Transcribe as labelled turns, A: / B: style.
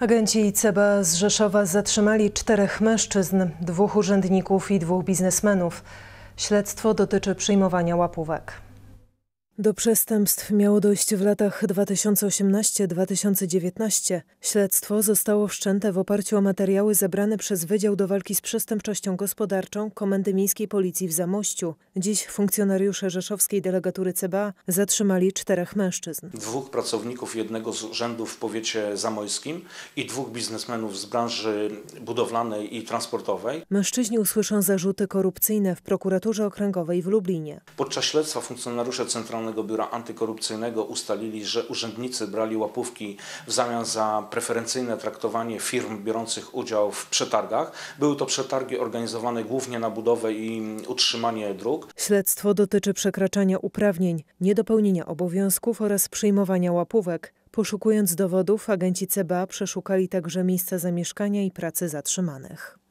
A: Agenci CBA z Rzeszowa zatrzymali czterech mężczyzn, dwóch urzędników i dwóch biznesmenów. Śledztwo dotyczy przyjmowania łapówek. Do przestępstw miało dojść w latach 2018-2019. Śledztwo zostało wszczęte w oparciu o materiały zebrane przez Wydział do Walki z Przestępczością Gospodarczą Komendy Miejskiej Policji w Zamościu. Dziś funkcjonariusze rzeszowskiej delegatury CBA zatrzymali czterech mężczyzn.
B: Dwóch pracowników jednego z urzędów w powiecie zamojskim i dwóch biznesmenów z branży budowlanej i transportowej.
A: Mężczyźni usłyszą zarzuty korupcyjne w prokuraturze okręgowej w Lublinie.
B: Podczas śledztwa funkcjonariusze centralne Centralnego Biura Antykorupcyjnego ustalili, że urzędnicy brali łapówki w zamian za preferencyjne traktowanie firm biorących udział w przetargach. Były to przetargi organizowane głównie na budowę i utrzymanie dróg.
A: Śledztwo dotyczy przekraczania uprawnień, niedopełnienia obowiązków oraz przyjmowania łapówek. Poszukując dowodów, agenci CBA przeszukali także miejsca zamieszkania i pracy zatrzymanych.